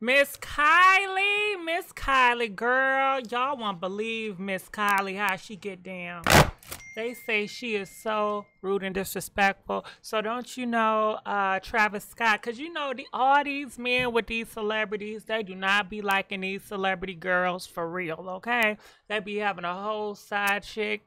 Miss Kylie, Miss Kylie, girl, y'all won't believe Miss Kylie how she get down. They say she is so rude and disrespectful. So don't you know uh, Travis Scott? Cause you know the all these men with these celebrities, they do not be liking these celebrity girls for real, okay? They be having a whole side chick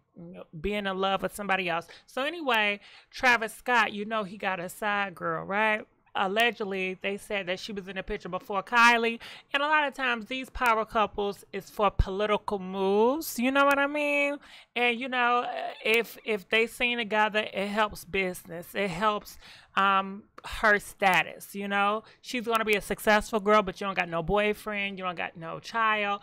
being in love with somebody else. So anyway, Travis Scott, you know he got a side girl, right? allegedly they said that she was in the picture before Kylie. And a lot of times these power couples is for political moves. You know what I mean? And you know, if if they sing together, it helps business. It helps um her status, you know? She's gonna be a successful girl, but you don't got no boyfriend, you don't got no child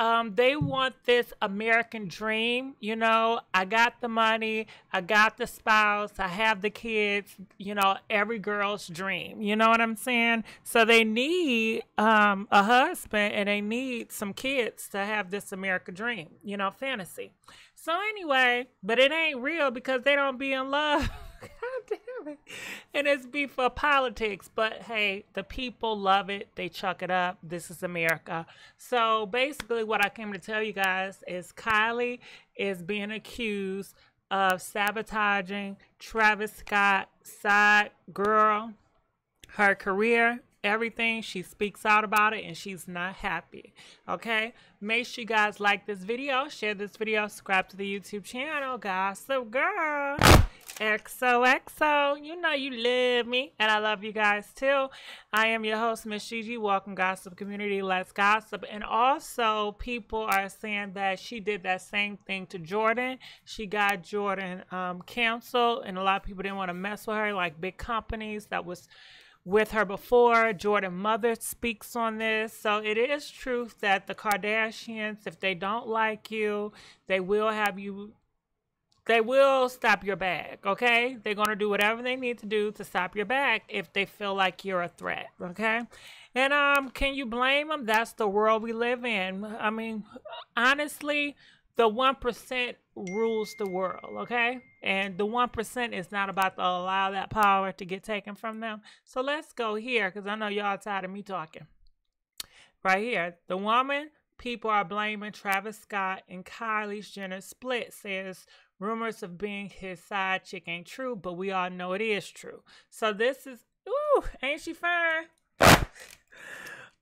um, they want this American dream. You know, I got the money, I got the spouse, I have the kids. You know, every girl's dream. You know what I'm saying? So they need um, a husband and they need some kids to have this American dream. You know, fantasy. So anyway, but it ain't real because they don't be in love. God damn it. And it's beef for politics, but hey, the people love it. They chuck it up. This is America. So basically, what I came to tell you guys is Kylie is being accused of sabotaging Travis Scott's side girl, her career, everything. She speaks out about it and she's not happy. Okay? Make sure you guys like this video, share this video, subscribe to the YouTube channel, guys. So, girl. XOXO, you know you love me, and I love you guys too. I am your host, Miss Gigi. Welcome, Gossip Community. Let's gossip. And also, people are saying that she did that same thing to Jordan. She got Jordan um, canceled, and a lot of people didn't want to mess with her, like big companies that was with her before. Jordan Mother speaks on this. So it is truth that the Kardashians, if they don't like you, they will have you they will stop your bag, okay? They're going to do whatever they need to do to stop your bag if they feel like you're a threat, okay? And um can you blame them? That's the world we live in. I mean, honestly, the 1% rules the world, okay? And the 1% is not about to allow that power to get taken from them. So let's go here cuz I know y'all tired of me talking. Right here, the woman people are blaming Travis Scott and Kylie Jenner split says Rumors of being his side chick ain't true, but we all know it is true. So this is, ooh, ain't she fine?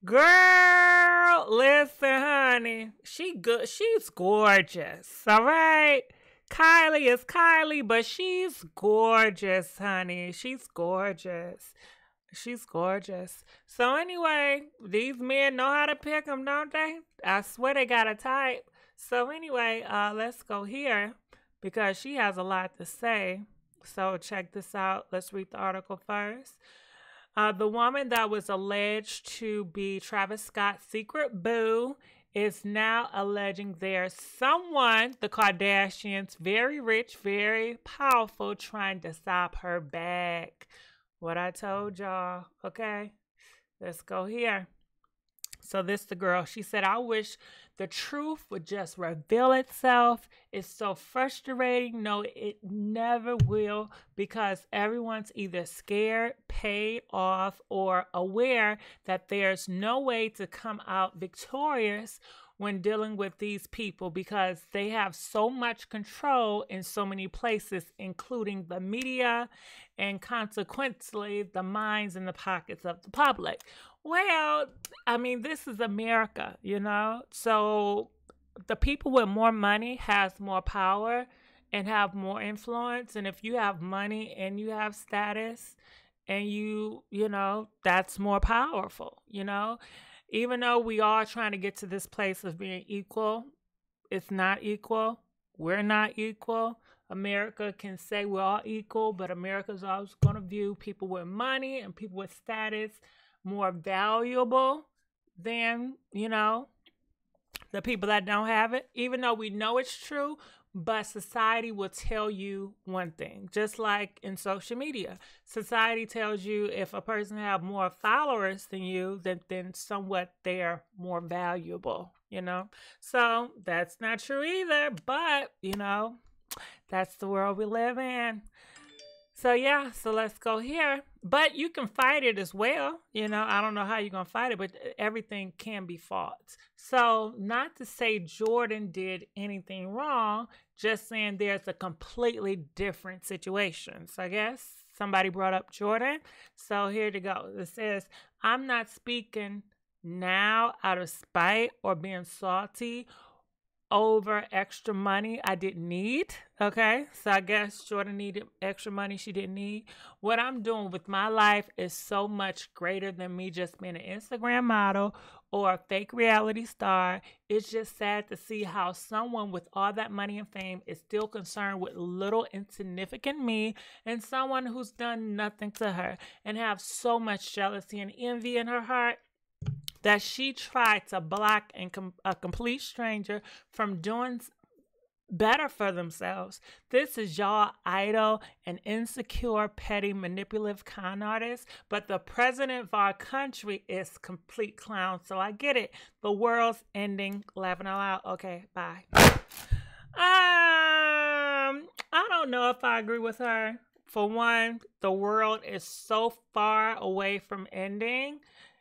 Girl, listen, honey. She good. She's gorgeous. All right. Kylie is Kylie, but she's gorgeous, honey. She's gorgeous. She's gorgeous. So anyway, these men know how to pick them, don't they? I swear they got a type. So anyway, uh, let's go here because she has a lot to say. So check this out. Let's read the article first. Uh, the woman that was alleged to be Travis Scott's secret boo is now alleging there's someone, the Kardashians, very rich, very powerful, trying to stop her back. What I told y'all. Okay, let's go here. So this the girl. She said, "I wish the truth would just reveal itself. It's so frustrating. No, it never will because everyone's either scared, paid off, or aware that there's no way to come out victorious when dealing with these people because they have so much control in so many places, including the media and consequently the minds and the pockets of the public. Well, I mean, this is America, you know? So the people with more money has more power and have more influence and if you have money and you have status and you you know that's more powerful you know even though we are trying to get to this place of being equal, it's not equal. We're not equal. America can say we're all equal, but America's always going to view people with money and people with status more valuable than, you know, the people that don't have it. Even though we know it's true, but society will tell you one thing just like in social media society tells you if a person have more followers than you then then somewhat they're more valuable you know so that's not true either but you know that's the world we live in so yeah, so let's go here. But you can fight it as well. You know, I don't know how you're gonna fight it, but uh, everything can be fought. So not to say Jordan did anything wrong, just saying there's a completely different situation. So I guess somebody brought up Jordan. So here to go. It says, I'm not speaking now out of spite or being salty over extra money I didn't need. Okay, so I guess Jordan needed extra money she didn't need. What I'm doing with my life is so much greater than me just being an Instagram model or a fake reality star. It's just sad to see how someone with all that money and fame is still concerned with little insignificant me and someone who's done nothing to her and have so much jealousy and envy in her heart that she tried to block and com a complete stranger from doing better for themselves. This is y'all idle and insecure, petty, manipulative con artists, but the president of our country is complete clown. So I get it. The world's ending. Laughing out loud. Okay, bye. Um, I don't know if I agree with her. For one, the world is so far away from ending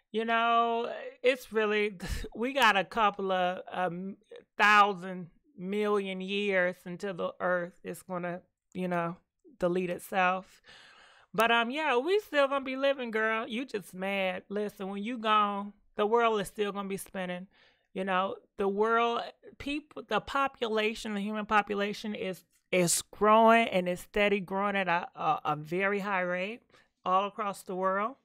you know, it's really, we got a couple of um, thousand million years until the earth is going to, you know, delete itself. But um, yeah, we still gonna be living, girl. You just mad. Listen, when you gone, the world is still gonna be spinning. You know, the world, people, the population, the human population is is growing and is steady growing at a, a, a very high rate all across the world.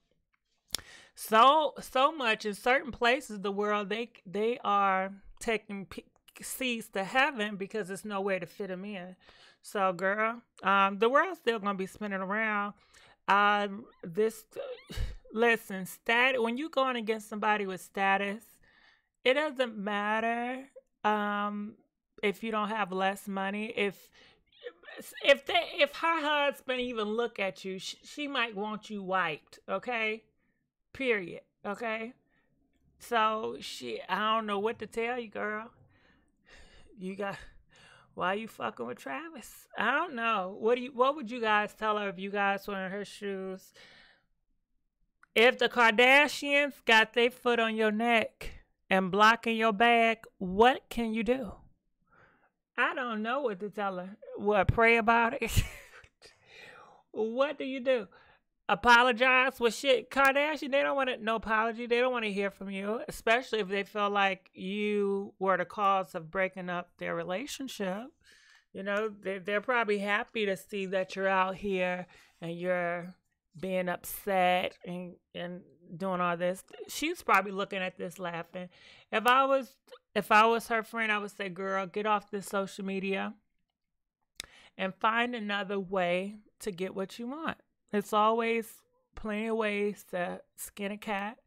So so much in certain places of the world, they they are taking seats to heaven because there's nowhere to fit them in. So, girl, um, the world's still gonna be spinning around. Um, this listen, stat when you going against somebody with status, it doesn't matter um, if you don't have less money. If if they if her husband even look at you, she might want you wiped. Okay, period. Okay. So she, I don't know what to tell you, girl you got why you fucking with Travis? I don't know. What do you what would you guys tell her if you guys were in her shoes? If the Kardashians got their foot on your neck and blocking your back, what can you do? I don't know what to tell her. What pray about it? what do you do? apologize for shit. Kardashian, they don't want to, no apology. They don't want to hear from you, especially if they feel like you were the cause of breaking up their relationship. You know, they're, they're probably happy to see that you're out here and you're being upset and, and doing all this. She's probably looking at this laughing. If I was if I was her friend, I would say, girl, get off this social media and find another way to get what you want. It's always plenty of ways to skin a cat.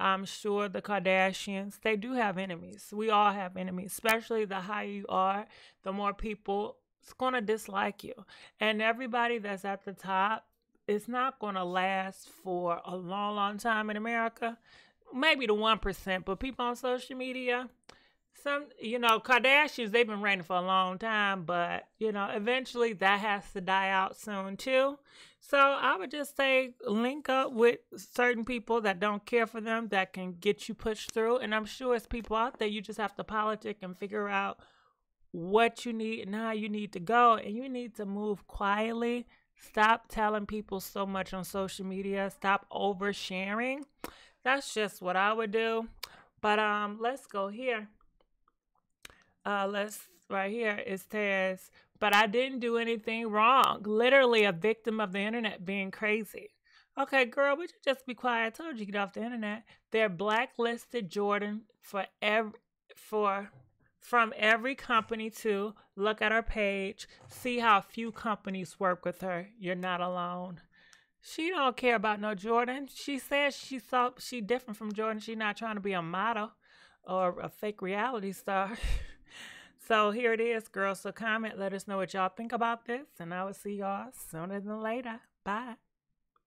I'm sure the Kardashians, they do have enemies. We all have enemies, especially the higher you are, the more people it's going to dislike you. And everybody that's at the top, it's not going to last for a long, long time in America. Maybe the 1%, but people on social media, some you know kardashians they've been reigning for a long time but you know eventually that has to die out soon too so i would just say link up with certain people that don't care for them that can get you pushed through and i'm sure it's people out there you just have to politic and figure out what you need and how you need to go and you need to move quietly stop telling people so much on social media stop oversharing that's just what i would do but um let's go here uh, let's right here it says, but I didn't do anything wrong. Literally a victim of the internet being crazy. Okay, girl, would you just be quiet? I told you get off the internet. They're blacklisted Jordan for every for from every company to look at her page, see how few companies work with her. You're not alone. She don't care about no Jordan. She says she thought she different from Jordan. She not trying to be a model or a fake reality star. So here it is, girls. So comment, let us know what y'all think about this, and I will see y'all sooner than later. Bye.